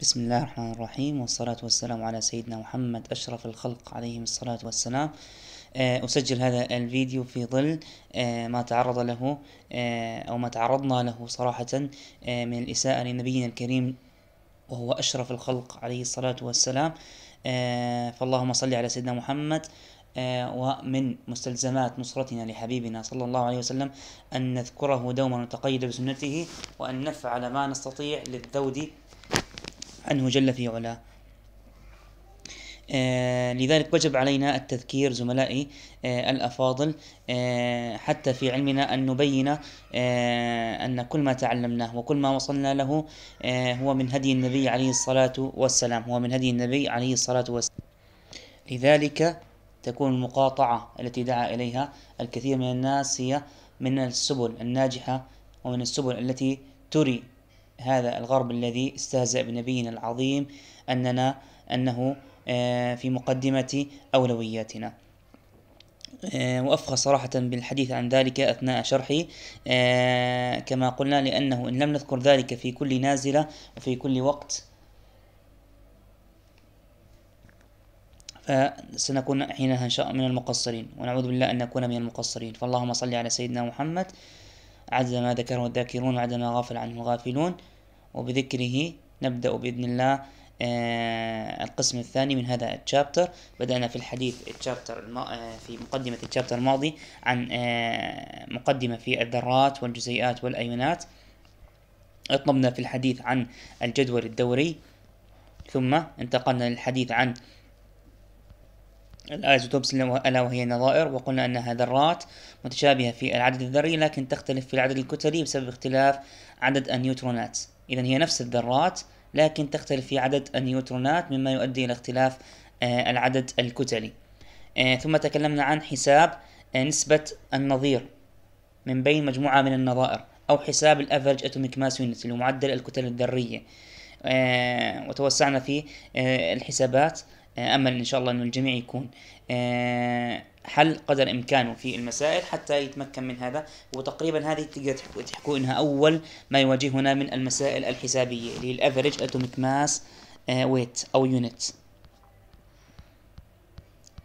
بسم الله الرحمن الرحيم والصلاة والسلام على سيدنا محمد أشرف الخلق عليهم الصلاة والسلام أسجل هذا الفيديو في ظل ما تعرض له أو ما تعرضنا له صراحة من الإساءة لنبينا الكريم وهو أشرف الخلق عليه الصلاة والسلام فاللهم صل على سيدنا محمد ومن مستلزمات نصرتنا لحبيبنا صلى الله عليه وسلم أن نذكره دوما ونتقيد بسنته وأن نفعل ما نستطيع للذود عنه جل في علاه آه، لذلك وجب علينا التذكير زملائي آه، الأفاضل آه، حتى في علمنا أن نبين أن كل ما تعلمناه وكل ما وصلنا له هو من هدي النبي عليه الصلاة والسلام هو من هدي النبي عليه الصلاة والسلام لذلك تكون المقاطعة التي دعا إليها الكثير من الناس هي من السبل الناجحة ومن السبل التي تري هذا الغرب الذي استهزأ بنبينا العظيم أننا أنه آه، في مقدمة أولوياتنا آه، وأفخى صراحة بالحديث عن ذلك أثناء شرحي آه، كما قلنا لأنه إن لم نذكر ذلك في كل نازلة وفي كل وقت فسنكون حينها إن شاء من المقصرين ونعوذ بالله أن نكون من المقصرين فاللهم صل على سيدنا محمد عز ما ذكره الذاكرون وعد ما غافل عنه الغافلون وبذكره نبدأ بإذن الله آه، القسم الثاني من هذا التشابتر بدأنا في الحديث التشابتر آه، في مقدمة التشابتر الماضي عن آه، مقدمة في الذرات والجزيئات والأيونات اطلبنا في الحديث عن الجدول الدوري ثم انتقلنا للحديث عن الايزوتوبس ألا وهي النظائر وقلنا أنها ذرات متشابهة في العدد الذري لكن تختلف في العدد الكتلي بسبب اختلاف عدد النيوترونات إذا هي نفس الذرات لكن تختلف في عدد النيوترونات مما يؤدي إلى اختلاف آه، العدد الكتلي آه، ثم تكلمنا عن حساب آه، نسبة النظير من بين مجموعة من النظائر أو حساب الأفرج أتوميك ماس يونت اللي هو معدل الكتل الذرية وتوسعنا في الحسابات آه، امل ان شاء الله انه الجميع يكون آه، حل قدر امكانه في المسائل حتى يتمكن من هذا وتقريبا هذه تقدر تحكوا انها اول ما يواجهنا من المسائل الحسابيه اللي هي الافريج اتوميك ماس ويت او يونت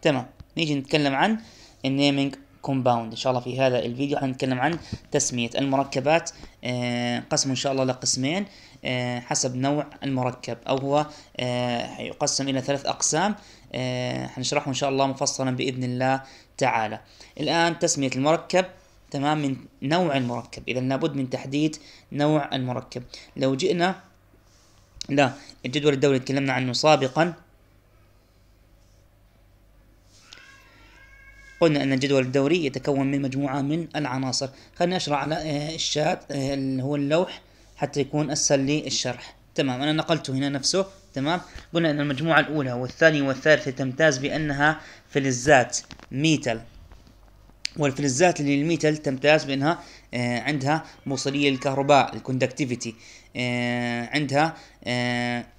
تمام نيجي نتكلم عن النيمينج كومباوند ان شاء الله في هذا الفيديو حنتكلم عن تسميه المركبات آه، قسم ان شاء الله لقسمين آه، حسب نوع المركب او هو آه، يقسم الى ثلاث اقسام هنشرحه ان شاء الله مفصلا باذن الله تعالى الان تسميه المركب تمام من نوع المركب اذا لابد من تحديد نوع المركب لو جئنا لا الجدول الدوري تكلمنا عنه سابقا قلنا أن الجدول الدوري يتكون من مجموعة من العناصر خلينا نشرح على آه، الشات آه، اللي هو اللوح حتى يكون أسهل للشرح تمام أنا نقلته هنا نفسه تمام قلنا أن المجموعة الأولى والثانية والثالثة تمتاز بأنها فلزات ميتال والفلزات اللي الميتال تمتاز بأنها آه، عندها موصلية للكهرباء الكوندكتيفيتي عندها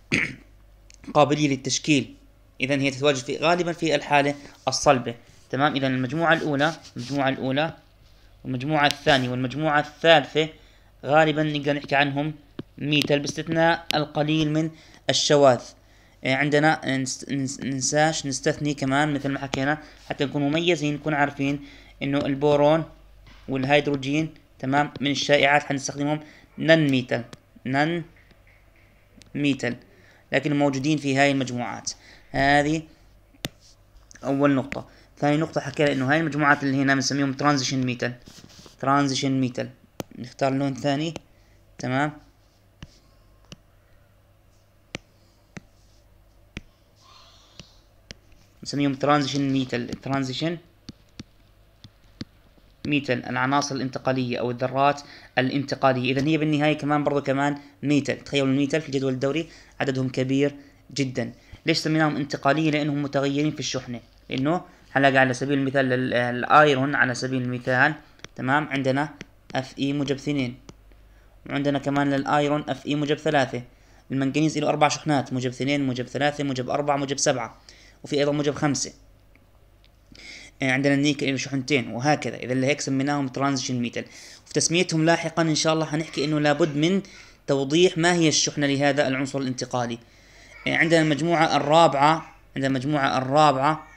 قابلية للتشكيل إذا هي تتواجد في غالبا في الحالة الصلبة تمام إذا المجموعة الأولى المجموعة الأولى والمجموعة الثانية والمجموعة الثالثة غالبا نقدر نحكي عنهم ميتال باستثناء القليل من الشواذ إيه، عندنا ننساش نستثني كمان مثل ما حكينا حتى نكون مميزين نكون عارفين انه البورون والهيدروجين تمام من الشائعات حنستخدمهم نن ميتال نن ميتال لكن موجودين في هاي المجموعات هذه اول نقطه ثاني نقطة حكينا انه هاي المجموعات اللي هنا بنسميهم ترانزيشن ميتال ترانزيشن ميتال نختار لون ثاني تمام نسميهم ترانزيشن ميتال ترانزيشن ميتال العناصر الانتقالية أو الذرات الانتقالية إذا هي بالنهاية كمان برضو كمان ميتال تخيلوا الميتال في الجدول الدوري عددهم كبير جدا ليش سميناهم انتقالية لأنهم متغيرين في الشحنة لأنه حلقة على سبيل المثال الايرون على سبيل المثال تمام عندنا اف اي موجب اثنين وعندنا كمان للايرون اف اي موجب ثلاثة المنجنيز له اربع شحنات موجب اثنين موجب ثلاثة موجب اربعة موجب سبعة وفي ايضا موجب خمسة آه، عندنا النيكل له شحنتين وهكذا اذا هيك سميناهم ترانزيشن ميتال وفي تسميتهم لاحقا ان شاء الله هنحكي انه لابد من توضيح ما هي الشحنة لهذا العنصر الانتقالي آه، عندنا المجموعة الرابعة عندنا المجموعة الرابعة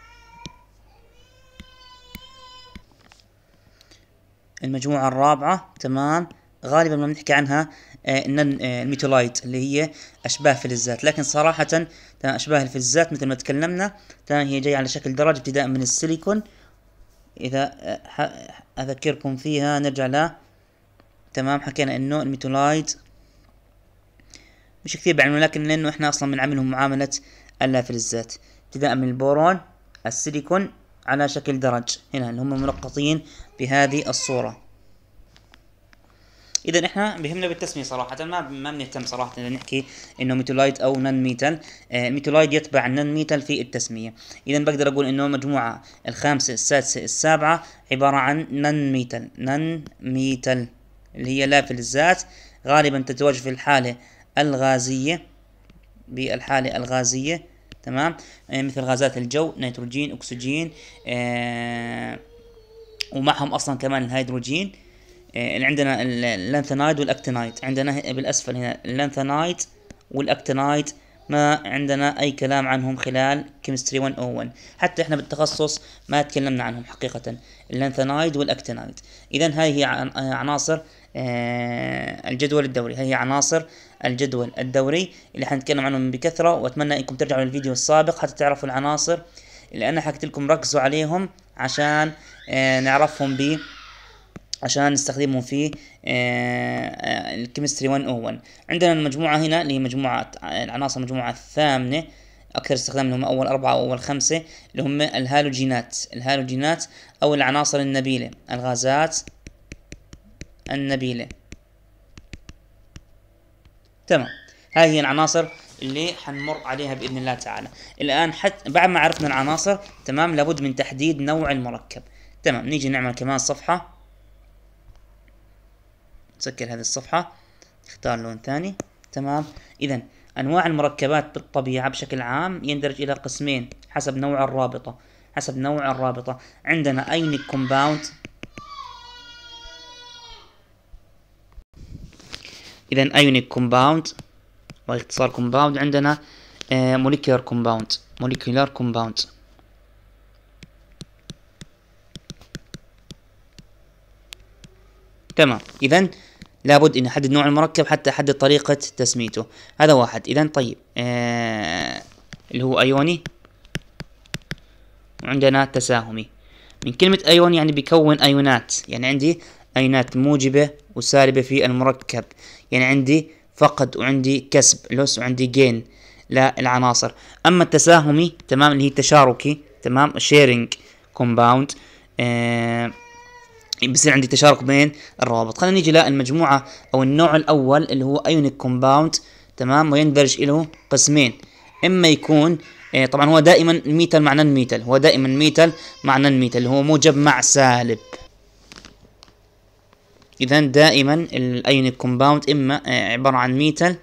المجموعة الرابعة تمام غالبا ما بنحكي عنها آه، ان آه، الميتولايت اللي هي اشباه فلزات لكن صراحة تمام اشباه الفلزات مثل ما تكلمنا تمام هي جاية على شكل درج ابتداء من السيليكون اذا آه، اذكركم فيها نرجع ل تمام حكينا انه الميتولايت مش كثير بعلمه لكن لانه احنا اصلا بنعاملهم معاملة اللافلزات ابتداء من البورون السيليكون على شكل درج هنا اللي هم منقطين بهذه الصورة اذا احنا بهمنا بالتسميه صراحه ما ما بنهتم صراحه اذا نحكي انه ميتولايت او نان ميتال الميتولايت آه، يتبع النان ميتال في التسميه اذا بقدر اقول انه مجموعه الخامسه السادسه السابعه عباره عن نان ميتال نان ميتال اللي هي لا فلزات غالبا تتواجد في الحاله الغازيه بالحاله الغازيه تمام إيه، مثل غازات الجو نيتروجين اكسجين إيه، ومعهم اصلا كمان الهيدروجين إيه، اللي عندنا اللانثانايد والاكتينايد عندنا بالاسفل هنا اللانثانايد والاكتينايد ما عندنا اي كلام عنهم خلال كيمستري 101 حتى احنا بالتخصص ما تكلمنا عنهم حقيقة اللانثانايد والاكتينايد اذا هاي هي آه، عناصر آه، الجدول الدوري هي عناصر الجدول الدوري اللي حنتكلم عنهم بكثرة واتمنى انكم ترجعوا للفيديو السابق حتى تعرفوا العناصر اللي انا حكيت لكم ركزوا عليهم عشان آه، نعرفهم ب عشان نستخدمهم في آه، الكيمستري 101 عندنا المجموعة هنا اللي هي مجموعة العناصر المجموعة الثامنة اكثر استخدام اللي هم اول اربعه او اول خمسه اللي هم الهالوجينات الهالوجينات او العناصر النبيله الغازات النبيلة تمام هاي هي العناصر اللي حنمر عليها باذن الله تعالى الان حتى بعد ما عرفنا العناصر تمام لابد من تحديد نوع المركب تمام نيجي نعمل كمان صفحه نسكر هذه الصفحه نختار لون ثاني تمام اذا انواع المركبات بالطبيعه بشكل عام يندرج الى قسمين حسب نوع الرابطه حسب نوع الرابطه عندنا اينيك كومباوند اذا ايونيك كومباوند واختصار كومباوند عندنا آه، موليكيولار كومباوند موليكيولار كومباوند تمام اذا لابد ان احدد نوع المركب حتى احدد طريقه تسميته هذا واحد اذا طيب آه اللي هو ايوني وعندنا تساهمي من كلمة أيون يعني بيكون أيونات يعني عندي أينات موجبة وسالبة في المركب يعني عندي فقد وعندي كسب لوس وعندي جين للعناصر أما التساهمي تمام اللي هي تشاركي تمام شيرنج كومباوند بصير عندي تشارك بين الروابط خلينا نيجي للمجموعة أو النوع الأول اللي هو أيونيك كومباوند تمام ويندرج له قسمين إما يكون آه، طبعا هو دائما ميتال مع نان ميتال هو دائما ميتال مع نان ميتال اللي هو موجب مع سالب اذا دائما الايونيك كومباوند اما آه، عبارة عن ميتال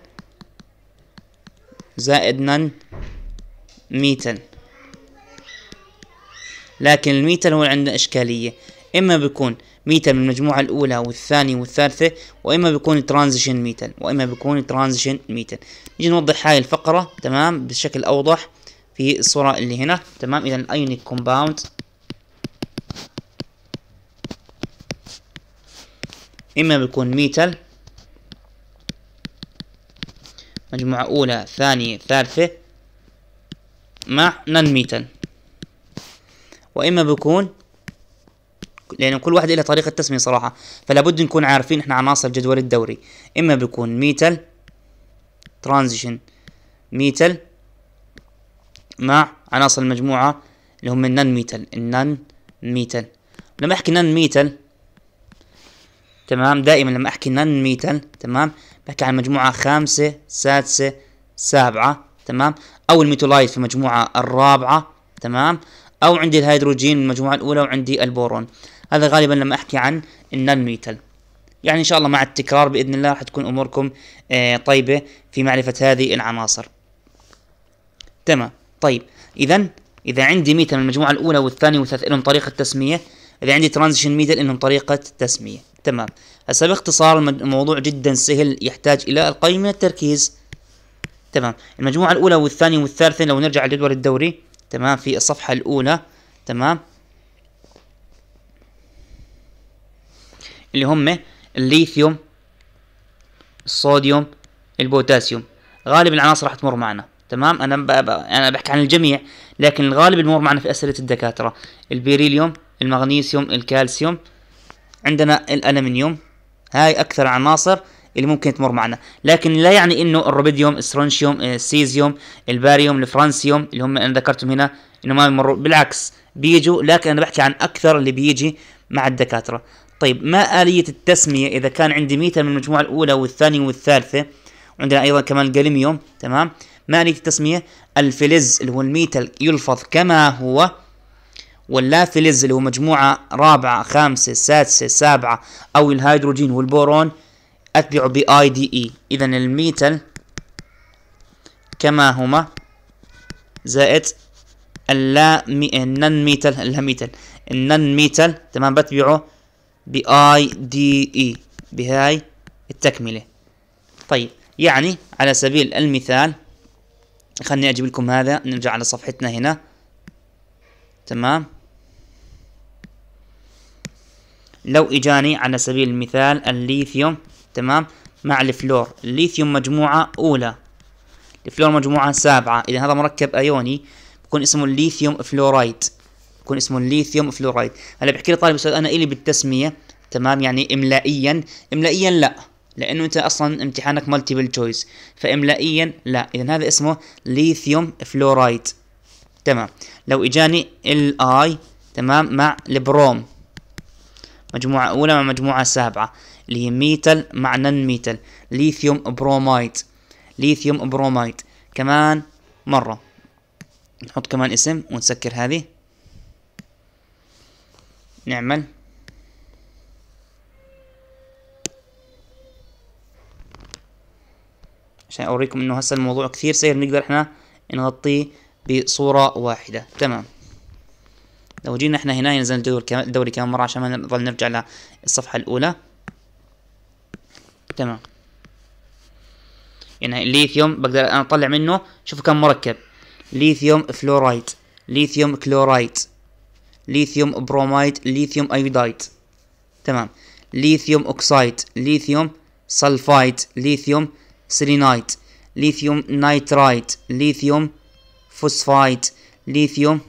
زائد نان ميتال لكن الميتال هو اللي عنده اشكالية اما بيكون ميتال من المجموعة الاولى والثانية والثالثة واما بيكون ترانزيشن ميتال واما بيكون ترانزيشن ميتال نيجي نوضح هاي الفقرة تمام بشكل اوضح في الصورة اللي هنا تمام اذا الايونيك كومباوند إما بيكون ميتال مجموعة أولى ثانية ثالثة مع نان ميتال وإما بيكون لأن كل واحد له طريقة تسمية صراحة فلا بد نكون عارفين إحنا عناصر الجدول الدوري إما بيكون ميتال ترانزيشن ميتال مع عناصر المجموعة اللي هم النان ميتال النان ميتال لما أحكي نان ميتال تمام دائما لما احكي نان ميتال تمام بحكي عن مجموعة خامسة سادسة سابعة تمام او الميتولايت في المجموعة الرابعة تمام او عندي الهيدروجين المجموعة الاولى وعندي البورون هذا غالبا لما احكي عن النان ميتال يعني ان شاء الله مع التكرار باذن الله راح تكون اموركم آه، طيبة في معرفة هذه العناصر تمام طيب اذا اذا عندي ميتال المجموعة الاولى والثانية والثالثة لهم طريقة تسمية اذا عندي ترانزيشن ميتال لهم طريقة تسمية تمام هسه باختصار الموضوع جدا سهل يحتاج الى القليل من التركيز تمام المجموعة الاولى والثانية والثالثة لو نرجع لجدول الدوري تمام في الصفحة الاولى تمام اللي هم الليثيوم الصوديوم البوتاسيوم غالب العناصر راح تمر معنا تمام انا انا بحكي عن الجميع لكن الغالب المر معنا في اسئله الدكاتره البيريليوم المغنيسيوم الكالسيوم عندنا الالمنيوم هاي اكثر العناصر اللي ممكن تمر معنا لكن لا يعني انه الروبيديوم السترونشيوم آه، السيزيوم الباريوم الفرانسيوم اللي هم انا ذكرتهم هنا انه ما بيمروا بالعكس بيجوا لكن انا بحكي عن اكثر اللي بيجي مع الدكاتره طيب ما آلية التسمية إذا كان عندي ميتر من المجموعة الأولى والثانية والثالثة وعندنا أيضا كمان الجاليميوم تمام ما آلية التسمية الفلز اللي هو الميتل يلفظ كما هو واللافلز اللي هو مجموعة رابعة خامسة سادسة سابعة أو الهيدروجين والبورون أتبعوا بـ دي إي e. إذا الميتال كما هما زائد اللا مي... النن اللا ميتال النن ميتال تمام بتبعه بـ دي إي بهاي التكملة طيب يعني على سبيل المثال خلني أجيب لكم هذا نرجع على صفحتنا هنا تمام لو اجاني على سبيل المثال الليثيوم تمام مع الفلور الليثيوم مجموعة اولى الفلور مجموعة سابعة اذا هذا مركب ايوني بكون اسمه الليثيوم فلورايد بكون اسمه الليثيوم فلورايد هلا بحكي لي طالب استاذ انا الي بالتسمية تمام يعني املائيا املائيا لا لانه انت اصلا امتحانك مالتيبل تشويس فاملائيا لا اذا هذا اسمه ليثيوم فلورايد تمام لو اجاني الاي تمام مع البروم مجموعة أولى مع مجموعة سابعة اللي هي ميتل مع نن ميتل ليثيوم برومايد ليثيوم برومايد كمان مرة نحط كمان اسم ونسكر هذه نعمل عشان أوريكم إنه هسا الموضوع كثير سهل نقدر إحنا نغطيه بصورة واحدة تمام لو جينا احنا هنا ينزل الجدول الدوري كمان مرة عشان ما نظل نرجع للصفحة الأولى تمام يعني الليثيوم بقدر انا اطلع منه شوفوا كم مركب ليثيوم فلورايد ليثيوم كلورايد ليثيوم برومايد ليثيوم ايودايد تمام ليثيوم اوكسايد ليثيوم سلفايد ليثيوم سيلينايد ليثيوم نايترايد ليثيوم فوسفايت ليثيوم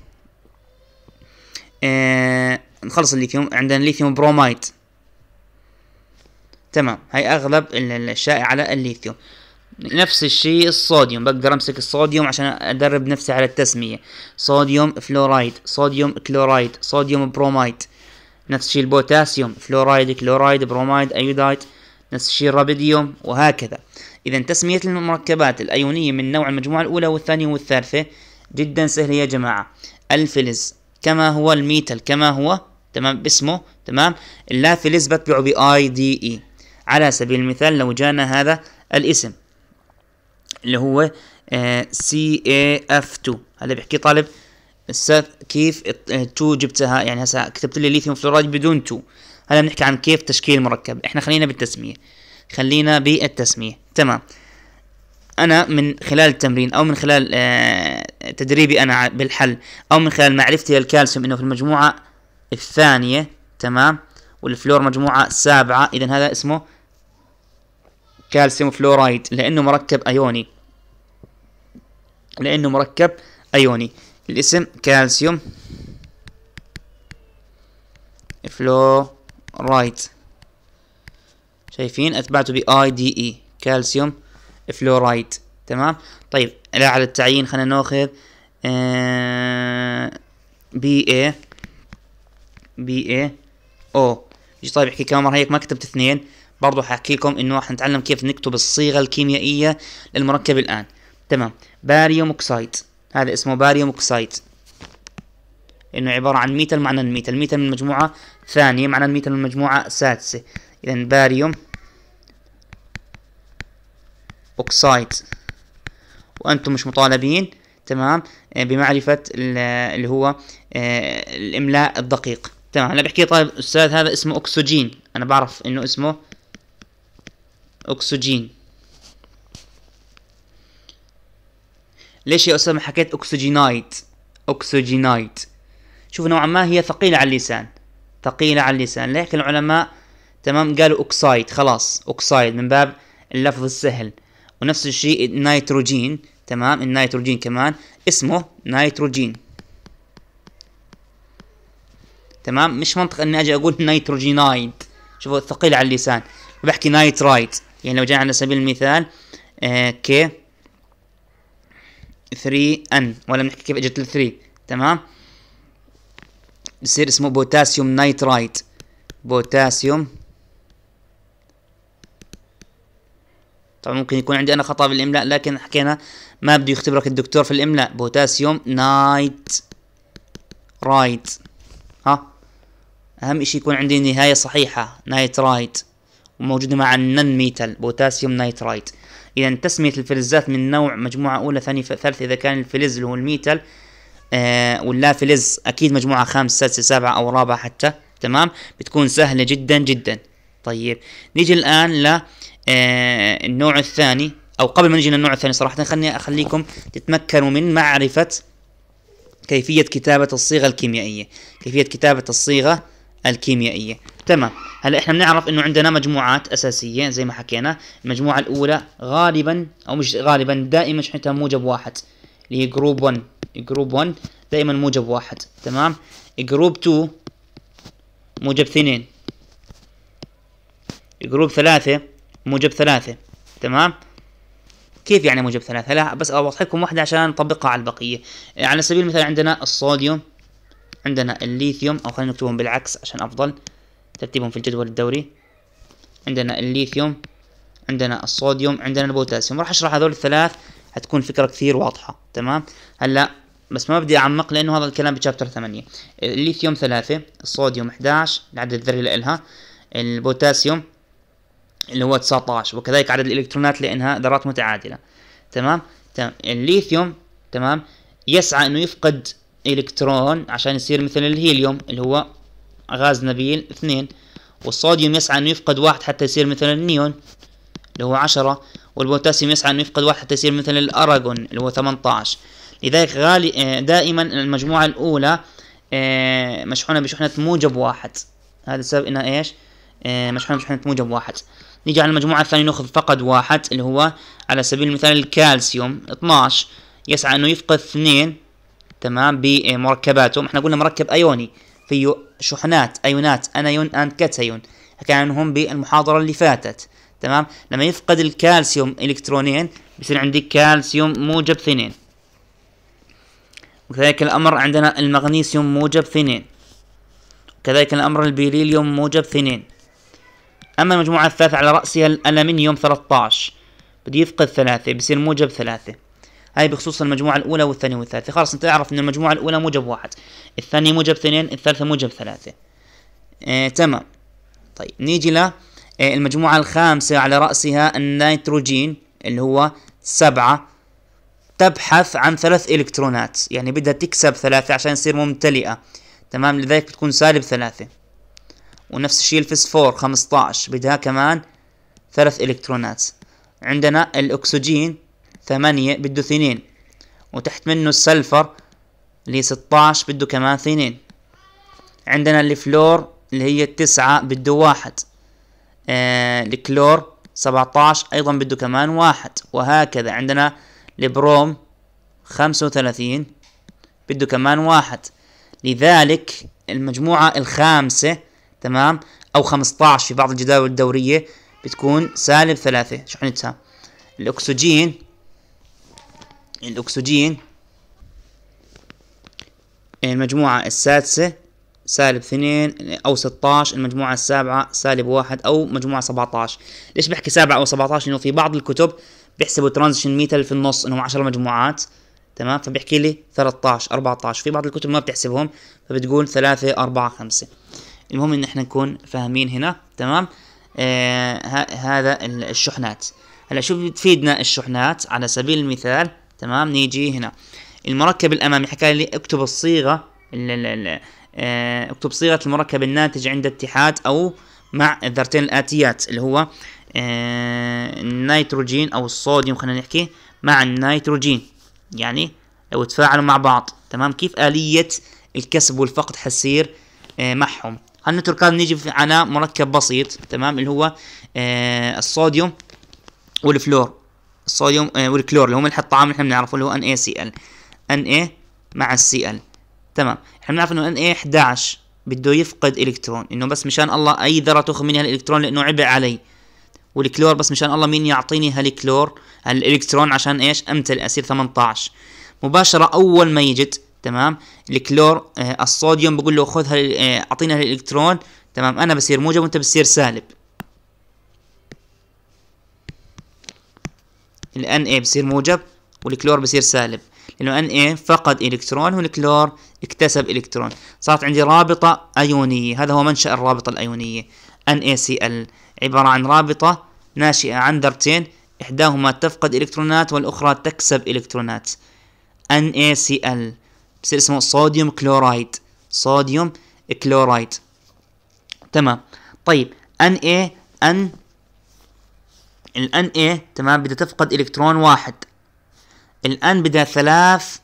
آه نخلص الليثيوم عندنا ليثيوم برومايد تمام هاي اغلب الاشياء على الليثيوم نفس الشيء الصوديوم بقدر امسك الصوديوم عشان ادرب نفسي على التسمية صوديوم فلورايد صوديوم كلورايد صوديوم برومايد نفس الشيء البوتاسيوم فلورايد كلورايد برومايد ايودايد نفس الشيء الرابيديوم وهكذا إذا تسمية المركبات الأيونية من نوع المجموعة الأولى والثانية والثالثة جدا سهلة يا جماعة الفلز كما هو الميتال كما هو تمام باسمه تمام اللا فلز بتبعه بآي دي إي على سبيل المثال لو جانا هذا الاسم اللي هو آه، سي اي اف 2 هلا بيحكي طالب استاذ كيف 2 جبتها يعني هسا كتبت لي ليثيوم فلورايد بدون 2 هلا بنحكي عن كيف تشكيل المركب احنا خلينا بالتسميه خلينا بالتسمية تمام أنا من خلال التمرين أو من خلال آه تدريبي أنا بالحل أو من خلال معرفتي للكالسيوم أنه في المجموعة الثانية تمام والفلور مجموعة سابعة إذا هذا اسمه كالسيوم فلورايد لأنه مركب أيوني لأنه مركب أيوني الاسم كالسيوم فلورايد شايفين ب اي دي اي كالسيوم فلورايد تمام طيب على التعيين خلينا ناخذ بي اي بي اي او ايش طيب احكي كمان مره هيك ما كتبت اثنين برضو حاحكي لكم انه راح نتعلم كيف نكتب الصيغه الكيميائيه للمركب الان تمام باريوم اوكسايد هذا اسمه باريوم اوكسايد انه عباره عن ميتال معنى الميتال الميتال من مجموعه ثانيه معنى الميتال من مجموعه سادسه إذا باريوم أوكسايد وأنتم مش مطالبين تمام آه، بمعرفة اللي هو آه، الإملاء الدقيق تمام أنا بحكي طيب أستاذ هذا اسمه أكسجين أنا بعرف إنه اسمه أكسجين ليش يا أستاذ ما حكيت أكسجينايت أكسجينايت شوف نوعا ما هي ثقيلة على اللسان ثقيلة على اللسان لكن العلماء تمام قالوا اوكسايد خلاص اوكسايد من باب اللفظ السهل ونفس الشيء النيتروجين تمام النيتروجين كمان اسمه نيتروجين تمام مش منطق اني اجي اقول نيتروجينايد شوفوا ثقيل على اللسان بحكي نايترايت يعني لو جينا على سبيل المثال آه كي 3 ان ولا بنحكي كيف اجت ال 3 تمام بصير اسمه بوتاسيوم نايترايت بوتاسيوم طبعا ممكن يكون عندي انا خطا بالاملاء لكن حكينا ما بده يختبرك الدكتور في الاملاء بوتاسيوم نايت رايت ها اهم شيء يكون عندي نهاية صحيحة نايت رايت وموجودة مع النن ميتال بوتاسيوم نايت رايت اذا تسمية الفلزات من نوع مجموعة اولى ثانية ثالث اذا كان الفلز اللي هو الميتال آه واللا فلز اكيد مجموعة خامس سادسة سابعة او رابعة حتى تمام بتكون سهلة جدا جدا طيب نيجي الان ل آه، النوع الثاني او قبل ما نجي للنوع الثاني صراحه خلني اخليكم تتمكنوا من معرفه كيفيه كتابه الصيغه الكيميائيه كيفيه كتابه الصيغه الكيميائيه تمام هلا احنا بنعرف انه عندنا مجموعات اساسيه زي ما حكينا المجموعه الاولى غالبا او مش غالبا دائما شحنتها موجب واحد اللي هي جروب 1 جروب 1 دائما موجب واحد تمام جروب 2 موجب اثنين جروب ثلاثة موجب ثلاثة تمام كيف يعني موجب ثلاثة لا بس اوضح لكم واحدة عشان نطبقها على البقية إيه، على سبيل المثال عندنا الصوديوم عندنا الليثيوم او خلينا نكتبهم بالعكس عشان افضل ترتيبهم في الجدول الدوري عندنا الليثيوم عندنا الصوديوم عندنا البوتاسيوم راح اشرح هذول الثلاث حتكون الفكرة كثير واضحة تمام هلا بس ما بدي اعمق لانه هذا الكلام بشابتر ثمانية الليثيوم ثلاثة الصوديوم 11 العدد الذري لإلها البوتاسيوم اللي هو 19 وكذلك عدد الالكترونات لانها ذرات متعادله تمام تمام الليثيوم تمام يسعى انه يفقد الكترون عشان يصير مثل الهيليوم اللي هو غاز نبيل اثنين والصوديوم يسعى انه يفقد واحد حتى يصير مثل النيون اللي هو عشرة والبوتاسيوم يسعى انه يفقد واحد حتى يصير مثل الاراجون اللي هو 18 لذلك غالي آه، دائما المجموعة الاولى آه، مشحونة بشحنة موجب واحد هذا السبب انها ايش آه، مشحونة بشحنة موجب واحد نيجي على المجموعة الثانية نأخذ فقد واحد اللي هو على سبيل المثال الكالسيوم 12 يسعى أنه يفقد اثنين تمام بمركباتهم احنا قلنا مركب أيوني فيه شحنات أيونات أنايون أند كاتايون حكينا عنهم بالمحاضرة اللي فاتت تمام لما يفقد الكالسيوم إلكترونين بصير عندي كالسيوم موجب اثنين وكذلك الأمر عندنا المغنيسيوم موجب اثنين كذلك الأمر البيريليوم موجب اثنين أما المجموعة الثالثة على رأسها الألمنيوم 13 بده يفقد ثلاثة بصير موجب ثلاثة هاي بخصوص المجموعة الأولى والثانية والثالثة خلاص أنت أعرف إن المجموعة الأولى موجب واحد الثانية موجب اثنين الثالثة موجب ثلاثة آه تمام طيب نيجي ل آه، المجموعة الخامسة على رأسها النيتروجين اللي هو سبعة تبحث عن ثلاث إلكترونات يعني بدها تكسب ثلاثة عشان تصير ممتلئة تمام لذلك بتكون سالب ثلاثة ونفس الشيء الفسفور 15 بدها كمان ثلاث الكترونات عندنا الاكسجين 8 بده اثنين وتحت منه السلفر اللي 16 بده كمان اثنين عندنا الفلور اللي هي التسعة بده واحد آه الكلور 17 ايضا بده كمان واحد وهكذا عندنا البروم 35 بده كمان واحد لذلك المجموعة الخامسة تمام او 15 في بعض الجداول الدورية بتكون سالب ثلاثة شحنتها الاكسجين الاكسجين المجموعة السادسة سالب اثنين او 16 المجموعة السابعة سالب واحد او مجموعة 17 ليش بحكي سابعة او 17 لانه في بعض الكتب بيحسبوا ترانزيشن ميتال في النص انهم 10 مجموعات تمام فبيحكي لي 13 14 في بعض الكتب ما بتحسبهم فبتقول 3 4 5 المهم ان احنا نكون فاهمين هنا تمام آه هذا الشحنات هلا شو بتفيدنا الشحنات على سبيل المثال تمام نيجي هنا المركب الامامي حكى لي اكتب الصيغه آه، اكتب صيغه المركب الناتج عند اتحاد او مع الذرتين الاتيات اللي هو آه، النيتروجين او الصوديوم خلينا نحكي مع النيتروجين يعني لو تفاعلوا مع بعض تمام كيف آلية الكسب والفقد حسير آه، معهم هنترك هذا نيجي على مركب بسيط تمام اللي هو آه، الصوديوم والفلور الصوديوم آه، والكلور اللي هو ملح الطعام اللي احنا بنعرفه اللي هو ان اي سي ال ان اي مع Cl ال تمام احنا بنعرف انه ان اي 11 بده يفقد الكترون انه بس مشان الله اي ذره تاخذ مني هالالكترون لانه عبء علي والكلور بس مشان الله مين يعطيني هالكلور هالالكترون عشان ايش امتلئ اصير 18 مباشره اول ما يجت تمام الكلور آه، الصوديوم بقول له خذها آه، اعطينا الالكترون تمام انا بصير موجب وانت بتصير سالب الان اي بصير موجب والكلور بصير سالب لانه ان اي فقد الكترون والكلور اكتسب الكترون صارت عندي رابطه ايونيه هذا هو منشا الرابطه الايونيه ان اي سي ال عباره عن رابطه ناشئه عن ذرتين احداهما تفقد الكترونات والاخرى تكسب الكترونات ال بصير اسمه صوديوم كلورايد صوديوم كلورايد تمام طيب ان اي ان الان اي تمام بدها تفقد الكترون واحد الان بدها ثلاث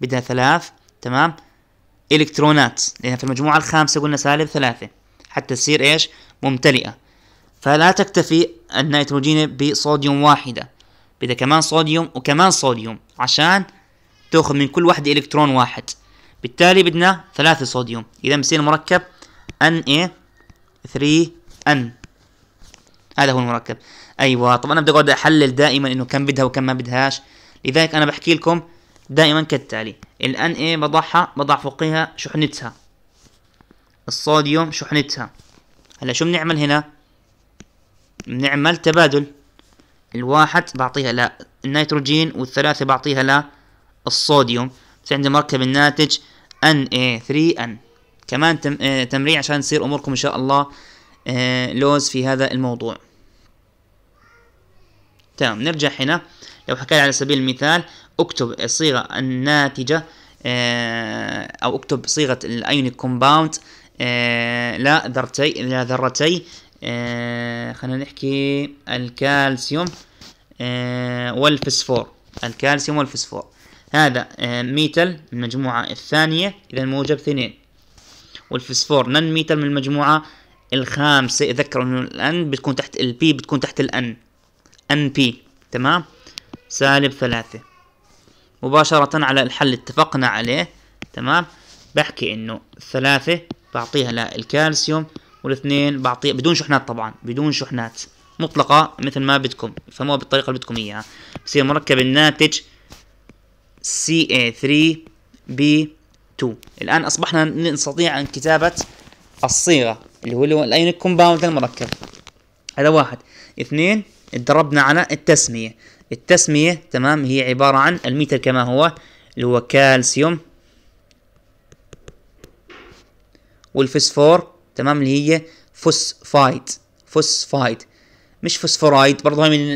بدها ثلاث تمام الكترونات لانها في المجموعه الخامسه قلنا سالب ثلاثه حتى تصير ايش ممتلئه فلا تكتفي النيتروجين بصوديوم واحده بدها كمان صوديوم وكمان صوديوم عشان تاخذ من كل واحد الكترون واحد بالتالي بدنا ثلاثة صوديوم اذا بصير المركب Na 3N هذا هو المركب ايوه طبعا انا بدي اقعد احلل دائما انه كم بدها وكم ما بدهاش لذلك انا بحكي لكم دائما كالتالي ال Na بضعها بضع فوقها شحنتها الصوديوم شحنتها هلا شو بنعمل هنا بنعمل تبادل الواحد بعطيها للنيتروجين والثلاثة بعطيها الصوديوم في عندي مركب الناتج Na3N كمان تم آه، تمرين عشان تصير اموركم ان شاء الله آه، لوز في هذا الموضوع تمام نرجع هنا لو حكينا على سبيل المثال اكتب الصيغه الناتجه آه، او اكتب صيغه الايونيك كومباوند لا ذرتي لا ذرتي خلينا نحكي الكالسيوم والفسفور الكالسيوم والفسفور هذا ميتال آه، من المجموعة الثانية إذا موجب اثنين والفسفور نن ميتال من المجموعة الخامسة ذكروا إنه الأن بتكون تحت البي بتكون تحت الأن أن بي تمام سالب ثلاثة مباشرة على الحل اتفقنا عليه تمام بحكي إنه الثلاثة بعطيها للكالسيوم والاثنين بعطيها بدون شحنات طبعا بدون شحنات مطلقة مثل ما بدكم فما بالطريقة اللي بدكم إياها بصير مركب الناتج CA3B2 الآن أصبحنا نستطيع أن كتابة الصيغة اللي هو الأيونيك كومباوند المركب هذا واحد اثنين اتدربنا على التسمية التسمية تمام هي عبارة عن الميتر كما هو اللي هو كالسيوم والفسفور تمام اللي هي فوسفايت فوسفايت مش فوسفورايد برضه هي من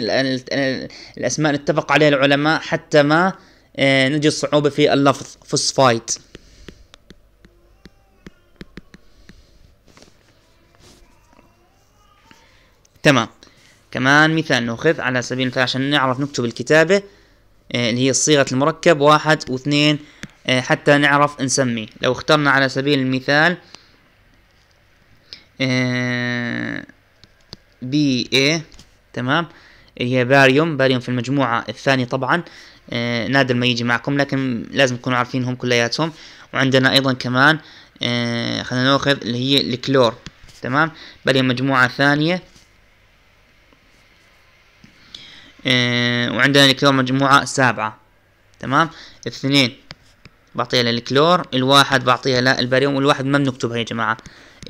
الاسماء اللي اتفق عليها العلماء حتى ما آه، نجد صعوبة في اللفظ فوسفايت تمام كمان مثال نأخذ على سبيل المثال عشان نعرف نكتب الكتابة آه، اللي هي صيغة المركب واحد واثنين آه، حتى نعرف نسمي لو اخترنا على سبيل المثال بي اي تمام هي باريوم باريوم في المجموعة الثانية طبعا آه، نادر ما يجي معكم لكن لازم تكونوا عارفينهم كلياتهم وعندنا ايضا كمان آه، خلينا ناخذ اللي هي الكلور تمام هي مجموعة ثانية آه، وعندنا الكلور مجموعة سابعة تمام اثنين بعطيها للكلور الواحد بعطيها للبريوم والواحد ما بنكتبها يا جماعة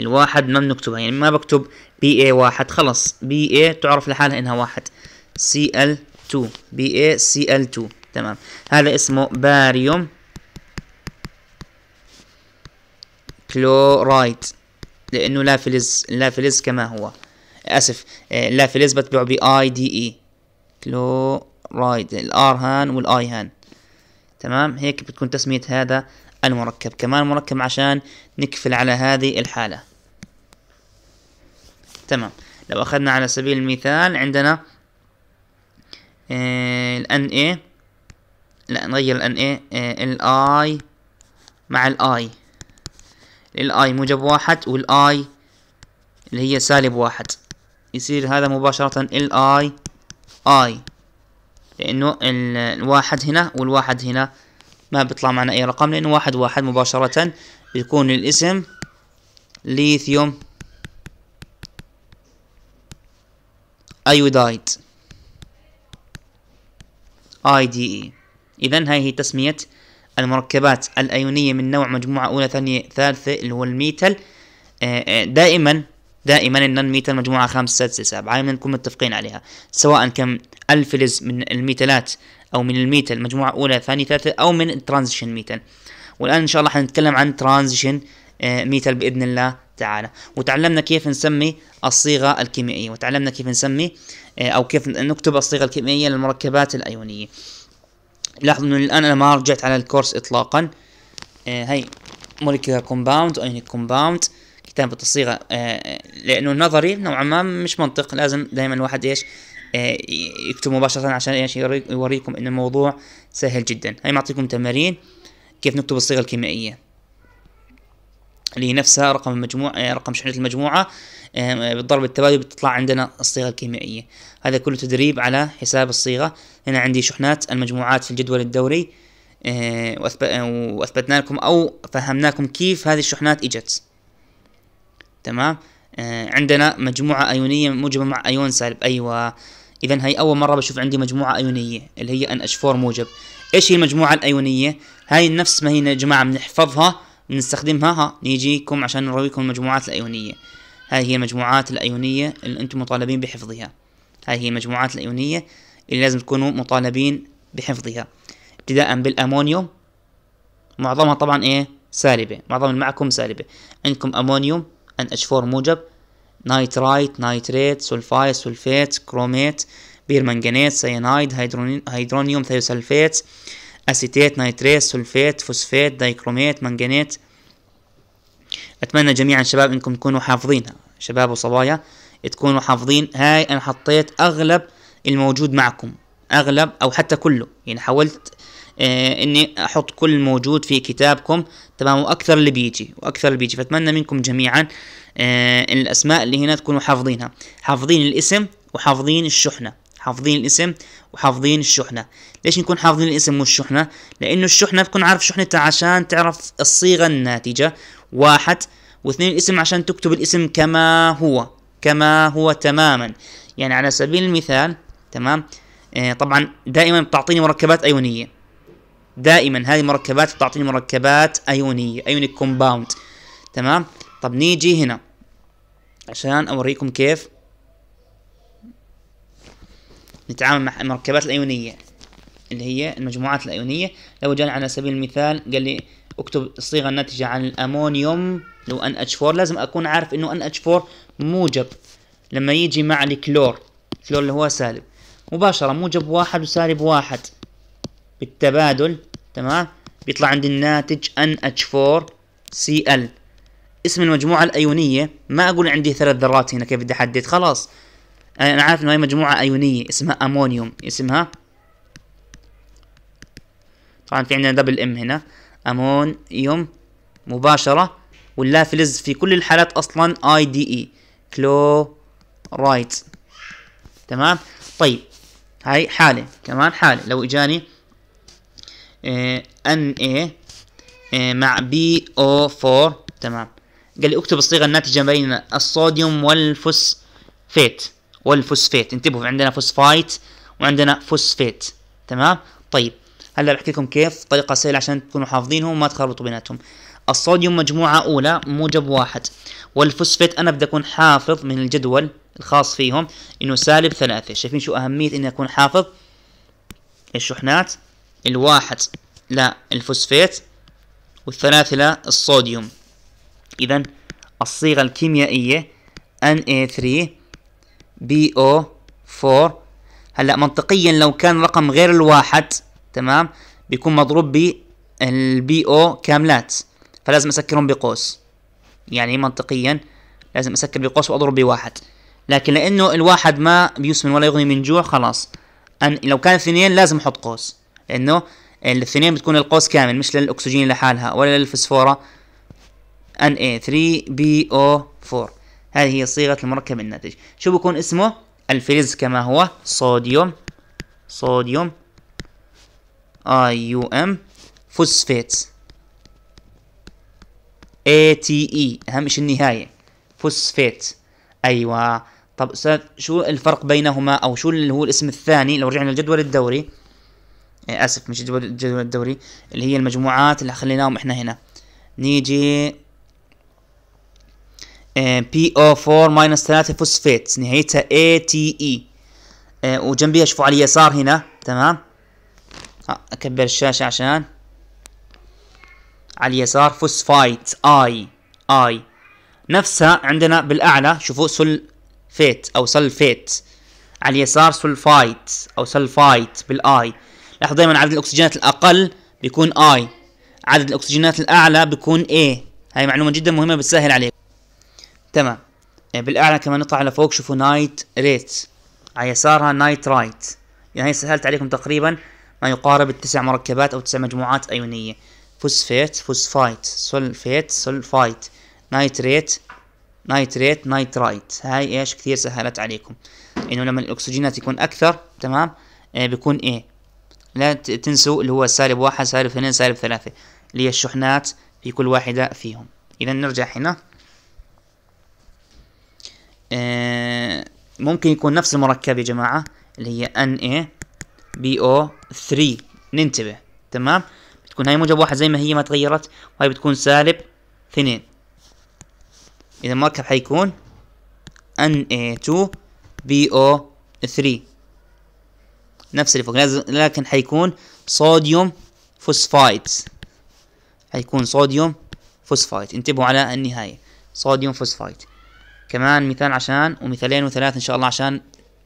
الواحد ما بنكتبها يعني ما بكتب بي اي واحد خلص بي اي تعرف لحالها انها واحد سي ال 2 بي اي سي ال 2 تمام هذا اسمه باريوم كلورايد لانه لا فلز لا فلز كما هو اسف آه، لا فلز ب اي دي اي كلورايد الار هان والاي هان تمام هيك بتكون تسميه هذا المركب كمان مركب عشان نكفل على هذه الحاله تمام لو اخذنا على سبيل المثال عندنا آه، ال ايه لا نغير الان ايه آه، الاي مع الاي الاي موجب واحد والاي اللي هي سالب واحد يصير هذا مباشرة الاي اي لانه الواحد هنا والواحد هنا ما بيطلع معنا اي رقم لانه واحد واحد مباشرة بيكون الاسم ليثيوم ايودايد اي دي اي إذا هاي هي تسمية المركبات الأيونية من نوع مجموعة أولى ثانية ثالثة اللي هو الميتال آه، آه، دائما دائما النون ميتال مجموعة خامسة سادسة سابعة دائما نكون متفقين عليها سواء كم الفلز من الميتالات أو من الميتال مجموعة أولى ثانية ثالثة أو من الترانزيشن ميتال والآن إن شاء الله حنتكلم عن ترانزيشن آه، ميتال بإذن الله تعالى وتعلمنا كيف نسمي الصيغة الكيميائية وتعلمنا كيف نسمي أو كيف نكتب الصيغة الكيميائية للمركبات الأيونية لاحظ انه الان انا ما رجعت على الكورس اطلاقا آه هاي موليكيولار كومباوند وايونيك كومباوند كتابة الصيغة آه لانه النظري نوعا ما مش منطق لازم دائما الواحد ايش آه يكتب مباشرة عشان ايش يوريكم ان الموضوع سهل جدا هاي معطيكم تمارين كيف نكتب الصيغة الكيميائية اللي هي نفسها رقم المجموع آه، رقم شحنة المجموعة آه، بالضرب التبادل بتطلع عندنا الصيغة الكيميائية هذا كله تدريب على حساب الصيغة هنا عندي شحنات المجموعات في الجدول الدوري آه، وأثبتنا لكم أو فهمناكم كيف هذه الشحنات إجت تمام عندنا مجموعة أيونية موجبة مع أيون سالب أيوة إذا هي أول مرة بشوف عندي مجموعة أيونية اللي هي nh 4 موجب إيش هي المجموعة الأيونية هاي نفس ما هي يا جماعة بنحفظها نستخدمها نيجيكم عشان نرويكم المجموعات الأيونية هاي هي المجموعات الأيونية اللي أنتم مطالبين بحفظها هاي هي المجموعات الأيونية اللي لازم تكونوا مطالبين بحفظها ابتداء بالأمونيوم معظمها طبعا إيه سالبة معظم اللي معكم سالبة عندكم امونيوم ان اتش NH4 موجب نايترايت نايتريت سولفايت سولفيت كروميت بيرمنجانيت سيانايد هيدرونيوم ثيوسلفيت أسيتات نيتريت سلفات فوسفات دايكروميت منجنات أتمنى جميعا شباب إنكم تكونوا حافظينها شباب وصبايا تكونوا حافظين هاي أنا حطيت أغلب الموجود معكم أغلب أو حتى كله يعني حاولت آه إني أحط كل موجود في كتابكم تمام وأكثر اللي بيجي وأكثر اللي بيجي فأتمنى منكم جميعا آه الأسماء اللي هنا تكونوا حافظينها حافظين الاسم وحافظين الشحنة حافظين الاسم وحافظين الشحنه ليش نكون حافظين الاسم والشحنه لانه الشحنه بكون عارف شحنتها عشان تعرف الصيغه الناتجه واحد واثنين الاسم عشان تكتب الاسم كما هو كما هو تماما يعني على سبيل المثال تمام آه، طبعا دائما بتعطيني مركبات ايونيه دائما هذه مركبات بتعطيني مركبات ايونيه ايونيك كومباوند تمام طب نيجي هنا عشان اوريكم كيف نتعامل مع المركبات الايونيه اللي هي المجموعات الايونيه لو جانا على سبيل المثال قال لي اكتب الصيغه الناتجه عن الامونيوم لو ان اتش 4 لازم اكون عارف انه ان اتش 4 موجب لما يجي مع الكلور الكلور اللي هو سالب مباشره موجب واحد وسالب واحد بالتبادل تمام بيطلع عندي الناتج ان اتش 4 سي ال اسم المجموعه الايونيه ما اقول عندي ثلاث ذرات هنا كيف بدي احدد خلاص انا عارف انه هي مجموعه ايونيه اسمها امونيوم اسمها طبعا في عندنا دبل ام هنا امونيوم مباشره واللافلز في كل الحالات اصلا اي دي اي e، كلورايت تمام طيب هاي حاله كمان حاله لو اجاني ان آه، اي آه، مع بي او 4 تمام قال لي اكتب الصيغه الناتجه بين الصوديوم والفوسفيت والفوسفيت انتبهوا عندنا فوسفايت وعندنا فوسفيت تمام طيب هلا بحكي لكم كيف طريقه سهله عشان تكونوا حافظينهم وما تخربطوا بيناتهم الصوديوم مجموعه اولى موجب واحد والفوسفيت انا بدي اكون حافظ من الجدول الخاص فيهم انه سالب ثلاثة شايفين شو اهميه اني اكون حافظ الشحنات الواحد الفوسفيت والثلاثة للصوديوم اذا الصيغه الكيميائيه Na3 بي او 4 هلا منطقيا لو كان رقم غير الواحد تمام بيكون مضروب بالبي او كاملات فلازم اسكرهم بقوس يعني منطقيا لازم اسكر بقوس واضرب بواحد لكن لانه الواحد ما بيسمن ولا يغني من جوع خلاص أن لو كان اثنين لازم احط قوس لانه الاثنين بتكون القوس كامل مش للاكسجين لحالها ولا للفسفوره ان اي 3 بي او 4 هذه هي صيغة المركب الناتج شو بيكون اسمه الفلز كما هو صوديوم صوديوم اي يو ام فوسفات اي تي اي e، اهم شيء النهاية فوسفات ايوه طب استاذ شو الفرق بينهما او شو اللي هو الاسم الثاني لو رجعنا للجدول الدوري إيه، اسف مش الجدول الدوري اللي هي المجموعات اللي خليناهم احنا هنا نيجي PO4 ماينس 3 فوسفات نهايتها ATE آه، وجنبيها شوفوا على اليسار هنا تمام آه، اكبر الشاشة عشان على اليسار فوسفايت اي اي نفسها عندنا بالاعلى شوفوا سلفيت او سلفيت على اليسار سلفايت او سلفايت بالاي لاحظوا دائما عدد الاكسجينات الاقل بيكون اي عدد الاكسجينات الاعلى بيكون اي هاي معلومة جدا مهمة بتسهل عليك تمام يعني بالاعلى كمان نطلع لفوق شوفوا نايت ريت على يسارها نايت رايت يعني سهلت عليكم تقريبا ما يقارب التسع مركبات او تسع مجموعات ايونيه فوسفيت فوسفايت سولفيت سولفايت نايتريت نايتريت نايترايت هاي ايش كثير سهلت عليكم انه لما الاكسجينات يكون اكثر تمام آه بيكون ايه لا تنسوا اللي هو سالب واحد سالب اثنين سالب ثلاثة اللي هي الشحنات في كل واحدة فيهم اذا نرجع هنا آه، ممكن يكون نفس المركب يا جماعة اللي هي NaBO3 ننتبه تمام بتكون هاي موجب واحد زي ما هي ما تغيرت وهي بتكون سالب اثنين إذا المركب حيكون Na2BO3 نفس اللي فوق لكن حيكون صوديوم فوسفايت حيكون صوديوم فوسفايت انتبهوا على النهاية صوديوم فوسفايت كمان مثال عشان ومثالين وثلاث إن شاء الله عشان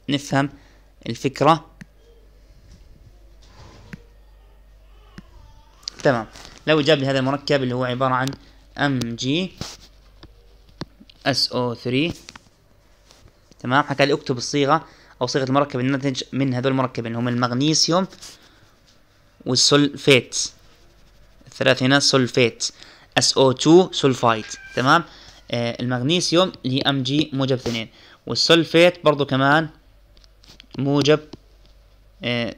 نفهم الفكرة تمام لو جاب لي هذا المركب اللي هو عبارة عن ام جي اس او 3 تمام حكى لي اكتب الصيغة او صيغة المركب الناتج من هذول المركبين اللي هم المغنيسيوم والسولفيت الثلاث هنا سولفيت SO2 سولفايت تمام آه، المغنيسيوم اللي هي ام جي موجب اثنين والسلفيت برضو كمان موجب آه،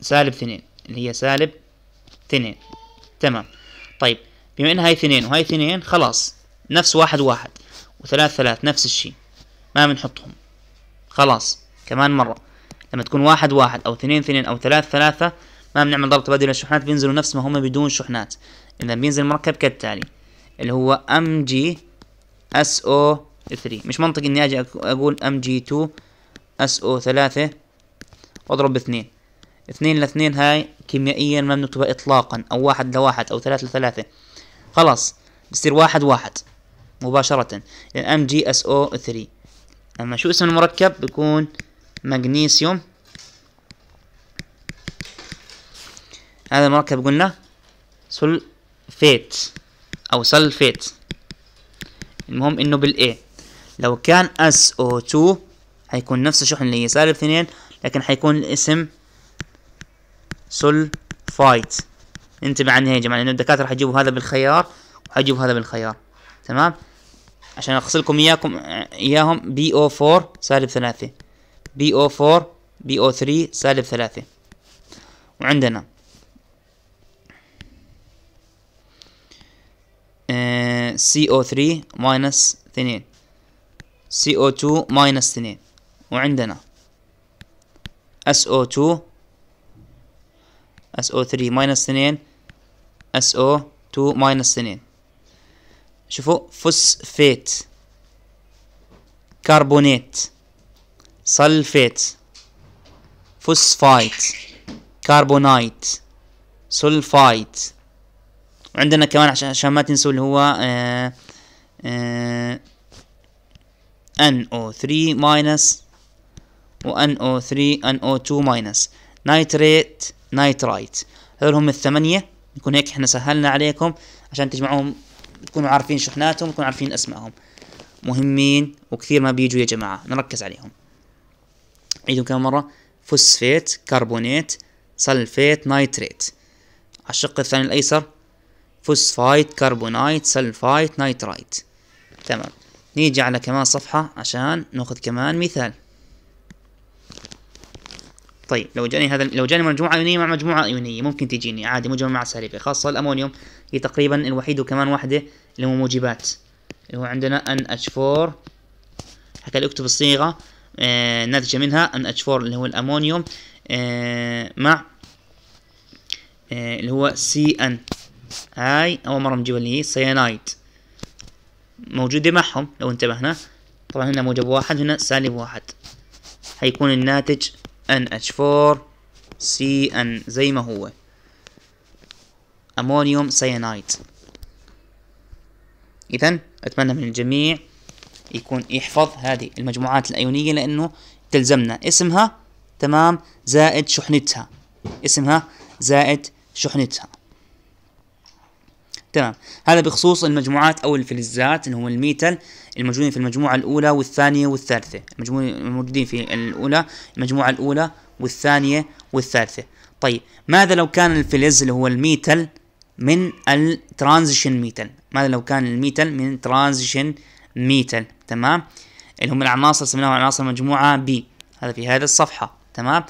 سالب اثنين اللي هي سالب اثنين تمام طيب بما ان هاي اثنين وهاي اثنين خلاص نفس واحد واحد وثلاث ثلاث نفس الشيء ما بنحطهم خلاص كمان مرة لما تكون واحد واحد او اثنين اثنين او ثلاث ثلاثة ما بنعمل ضرب تبادل للشحنات بينزلوا نفس ما هم بدون شحنات اذا بينزل المركب كالتالي اللي هو ام جي so 3 مش منطقي اني اجي اقول ام جي 2 so 3 واضرب باثنين اثنين لاثنين هاي كيميائيا ما بنكتبها اطلاقا او واحد لواحد او ثلاثة لثلاثة خلاص بصير واحد واحد مباشرة يعني ام جي اس 3 اما شو اسم المركب بكون مغنيسيوم هذا المركب قلنا سلفيت او سلفيت المهم انه بالاي لو كان اس او 2 حيكون نفس الشحن اللي هي سالب اثنين لكن حيكون الاسم سولفايت انتبه عنها يا جماعه لانه الدكاتره حيجيبوا هذا بالخيار وحيجيبوا هذا بالخيار تمام عشان اخص لكم اياكم اياهم بي او 4 سالب ثلاثة بي او 4 بي او 3 سالب ثلاثة وعندنا CO3 ماينس 2 CO2 ماينس 2 وعندنا SO2 SO3 ماينس 2 SO2 ماينس 2 شوفوا فوسفيت كربونات سلفيت فوسفايت كربونايت سلفايت وعندنا كمان عشان ما تنسوا اللي هو اا آآ NO3 minus و NO3 NO2 minus نايتريت نايترايت هذول هم الثمانية نكون هيك احنا سهلنا عليكم عشان تجمعوهم تكونوا عارفين شحناتهم تكونوا عارفين اسمائهم مهمين وكثير ما بيجوا يا جماعة نركز عليهم عيدوا كم مرة فوسفيت كربونات سلفيت نايتريت على الشق الثاني الأيسر فوسفايت كربونايت سلفايت نايترايت تمام نيجي على كمان صفحة عشان ناخذ كمان مثال طيب لو جاني هذا لو جاني مجموعة ايونية مع مجموعة ايونية ممكن تجيني عادي مجموعة مع سالبة خاصة الامونيوم هي تقريبا الوحيد وكمان واحدة اللي هو موجبات اللي هو عندنا NH4 حكى اكتب الصيغة آه ناتجة منها NH4 اللي هو الامونيوم آه مع آه اللي هو CN هاي اول مره نجيب اللي هي سيانايد موجوده معهم لو انتبهنا طبعا هنا موجب واحد هنا سالب واحد هيكون الناتج NH4CN زي ما هو أمونيوم سيانايد إذا أتمنى من الجميع يكون يحفظ هذه المجموعات الأيونية لأنه تلزمنا اسمها تمام زائد شحنتها اسمها زائد شحنتها تمام هذا بخصوص المجموعات او الفلزات اللي هم الميتال الموجودين في المجموعه الاولى والثانيه والثالثه الموجودين في الاولى المجموعه الاولى والثانيه والثالثه طيب ماذا لو كان الفلز اللي هو الميتال من الترانزيشن ميتال ماذا لو كان الميتال من ترانزيشن ميتال تمام اللي هم العناصر سميناهم عناصر مجموعه بي هذا في هذه الصفحه تمام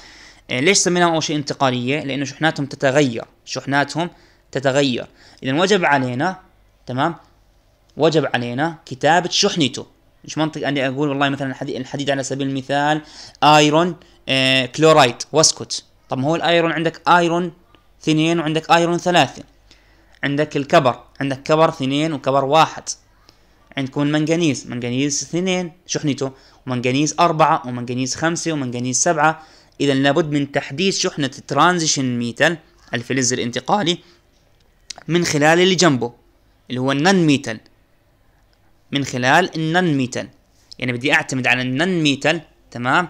إيه، ليش سميناهم اول شيء انتقاليه لانه شحناتهم تتغير شحناتهم تتغير اذا وجب علينا تمام وجب علينا كتابة شحنته مش منطق اني اقول والله مثلا الحديد, الحديد على سبيل المثال ايرون آه كلورايد واسكت طب ما هو الايرون عندك ايرون اثنين وعندك ايرون ثلاثة عندك الكبر عندك كبر اثنين وكبر واحد عندكم المنغنيز منغنيز اثنين شحنته ومنغنيز أربعة ومنغنيز خمسة ومنغنيز سبعة إذا لابد من تحديث شحنة الترانزيشن ميتال الفلز الانتقالي من خلال اللي جنبه اللي هو النن ميتال من خلال النن ميتال يعني بدي اعتمد على النن ميتال تمام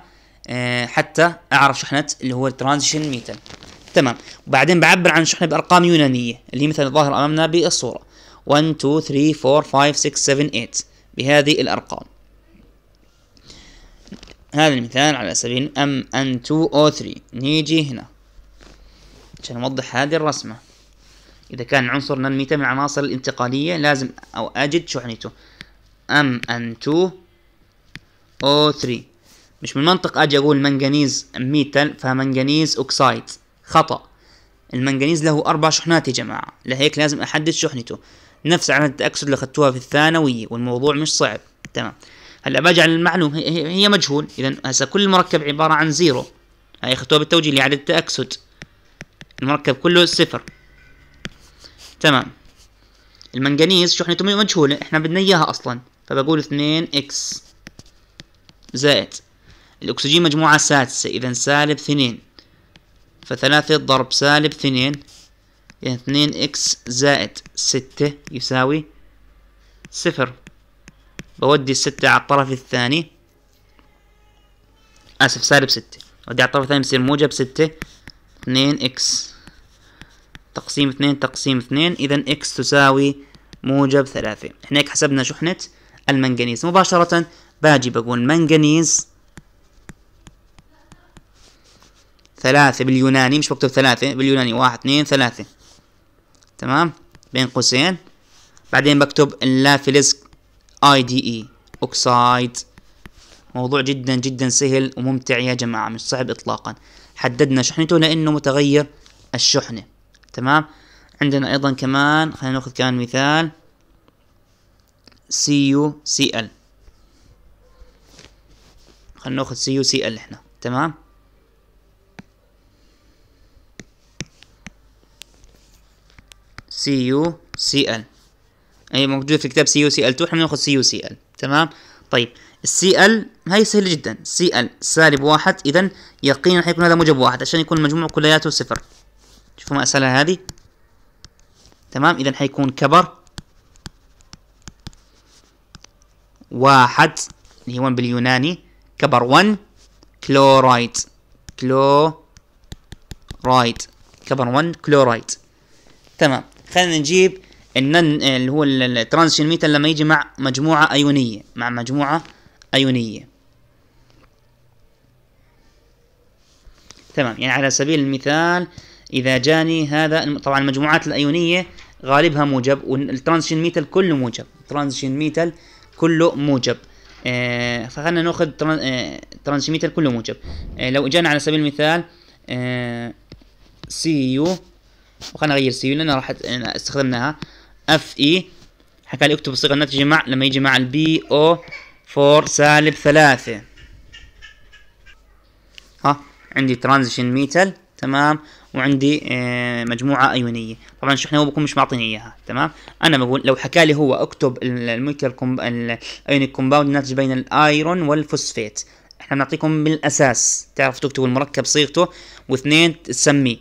آه حتى اعرف شحنة اللي هو الترانزيشن ميتال تمام وبعدين بعبر عن شحنة بارقام يونانية اللي هي مثلا ظاهر امامنا بالصورة 1 2 3 4 5 6 7 8 بهذه الارقام هذا المثال على سبيل ام ان 2 او 3 نيجي هنا عشان نوضح هذه الرسمة إذا كان عنصر ننميته من العناصر الانتقالية لازم أو أجد شحنته أم أن تو أو ثري مش من منطق أجي أقول منغنيز ميتال فمنغنيز أوكسايد خطأ المنغنيز له أربع شحنات يا جماعة لهيك لازم أحدد شحنته نفس عن التأكسد اللي أخذتوها في الثانوية والموضوع مش صعب تمام هلا باجي على المعلومة هي مجهول إذا هسا كل مركب عبارة عن زيرو هاي أخذتوها بالتوجيه لعدد التأكسد المركب كله صفر تمام المنجنيز شحنته مجهولة احنا بدنا اياها اصلا فبقول 2 اكس زائد الاكسجين مجموعة سادسة اذا سالب 2 فثلاثة ضرب سالب 2 يعني 2 اكس زائد 6 يساوي صفر بودي الستة على الطرف الثاني اسف سالب ستة بودي على الطرف الثاني بصير موجب ستة 2 اكس تقسيم اثنين تقسيم اثنين إذا إكس تساوي موجب ثلاثة احنا هيك حسبنا شحنة المنغنيز مباشرة باجي بقول منغنيز ثلاثة باليوناني مش بكتب ثلاثة باليوناني واحد اثنين ثلاثة تمام بين قوسين بعدين بكتب اللافلز اي دي اي اوكسايد موضوع جدا جدا سهل وممتع يا جماعة مش صعب اطلاقا حددنا شحنته لانه متغير الشحنه تمام عندنا ايضا كمان خلينا ناخذ كمان مثال سي يو سي ال خلينا ناخذ سي يو سي ال احنا تمام سي يو سي ال اي موجود في كتاب سي يو سي ال 2 احنا ناخذ سي يو سي ال تمام طيب السي ال هاي سهله جدا سي ال سالب واحد اذا يقينا حيكون هذا موجب واحد عشان يكون المجموع كلياته صفر شوفوا المأسلة هذه تمام إذا حيكون كبر واحد اللي هو باليوناني كبر 1 كلورايد كلورايد كبر 1 كلورايد تمام خلينا نجيب النن اللي هو الترانزيشن ميتال لما يجي مع مجموعة أيونية مع مجموعة أيونية تمام يعني على سبيل المثال إذا جاني هذا طبعا المجموعات الأيونية غالبها موجب والترانزيشن ميتال كله موجب ترانزيشن ميتال كله موجب آه فخلنا ناخذ آه، ترانزيشن ميتال كله موجب آه لو اجانا على سبيل المثال آه، سي يو وخلنا نغير سي يو لان راح استخدمناها اف اي حكى لي اكتب الصيغه الناتجه مع لما يجي مع البي او 4 سالب ثلاثة ها عندي ترانزيشن ميتال تمام وعندي آه، مجموعه ايونيه طبعا الشحنه هو بكون مش معطيني اياها تمام انا بقول لو حكى لي هو اكتب الميكل كومب... الايونيك كومباوند الناتج بين الايرون والفوسفيت احنا بنعطيكم بالاساس تعرف تكتب المركب صيغته واثنين تسميه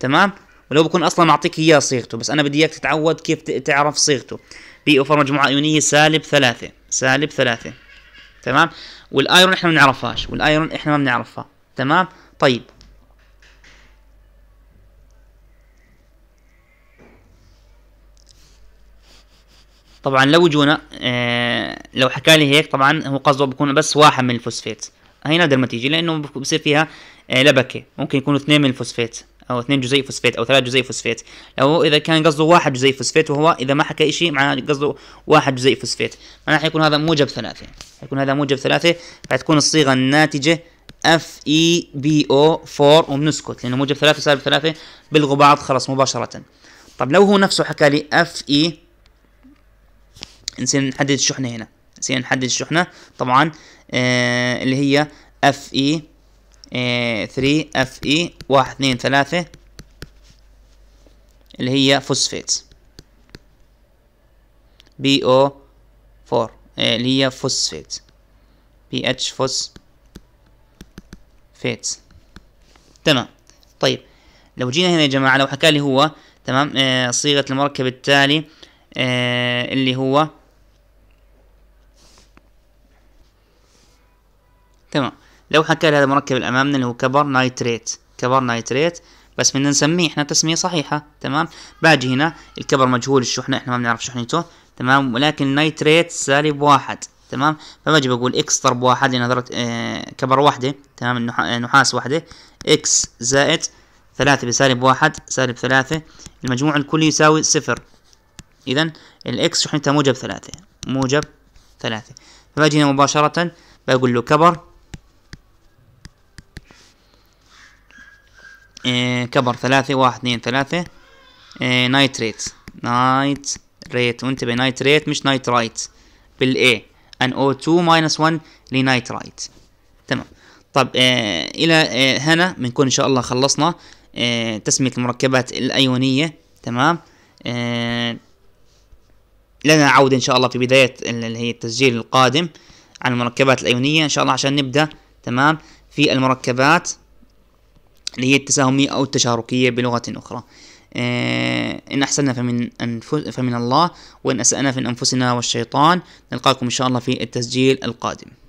تمام ولو بكون اصلا معطيك اياه صيغته بس انا بدي اياك تتعود كيف تعرف صيغته بي اوفر مجموعه ايونيه سالب ثلاثة سالب ثلاثة تمام والايرون احنا ما بنعرفهاش والايرون احنا ما بنعرفها تمام طيب طبعا لو جونا آه لو حكى لي هيك طبعا هو قصده بكون بس واحد من الفوسفات هي نادر ما تيجي لانه بصير فيها آه لبكه ممكن يكونوا اثنين من الفوسفات او اثنين جزيء فوسفات او ثلاث جزيء فوسفات لو اذا كان قصده واحد جزيء فوسفات وهو اذا ما حكى شيء معناه قصده واحد جزيء فوسفات معناه حيكون هذا موجب ثلاثه حيكون هذا موجب ثلاثه فحتكون الصيغه الناتجه اف اي بي او 4 وبنسكت لانه موجب ثلاثه سالب ثلاثه بلغوا بعض خلص مباشره طب لو هو نفسه حكى لي اف اي e نسينا نحدد الشحنة هنا نسينا نحدد الشحنة طبعا آه اللي هي اف اي 3 اف اي 1 2 3 اللي هي فوسفيت بي او 4 اللي هي فوسفيت بي اتش فوسفيت تمام طيب لو جينا هنا يا جماعة لو حكى لي هو تمام آه صيغة المركب التالي آه اللي هو تمام لو لي هذا مركب الأمامنا اللي هو كبر نايتريت كبر نايتريت بس بدنا نسميه احنا تسمية صحيحة تمام باجي هنا الكبر مجهول الشحنة احنا ما بنعرف شحنته تمام ولكن نايتريت سالب واحد تمام فباجي بقول اكس ضرب واحد لان يعني ضربت اه كبر واحدة تمام آه، نحاس واحدة اكس زائد ثلاثة بسالب واحد سالب ثلاثة المجموع الكلي يساوي صفر اذا الاكس شحنتها موجب ثلاثة يعني موجب ثلاثة فباجي هنا مباشرة بقول له كبر إيه، كبر ثلاثة واحد اثنين ثلاثة ريت نايتريت ريت وانتبه نايتريت مش نايترايت بالاي ان او 2 ماينس 1 لنايترايت تمام طب آه الى آه هنا بنكون ان شاء الله خلصنا آه تسميه المركبات الايونيه تمام آه لنا عوده ان شاء الله في بدايه اللي هي التسجيل القادم عن المركبات الايونيه ان شاء الله عشان نبدا تمام في المركبات اللي هي التساهمية أو التشاركية بلغة أخرى إيه إن أحسننا فمن, أنفس فمن الله وإن أسأنا فمن أنفسنا والشيطان نلقاكم إن شاء الله في التسجيل القادم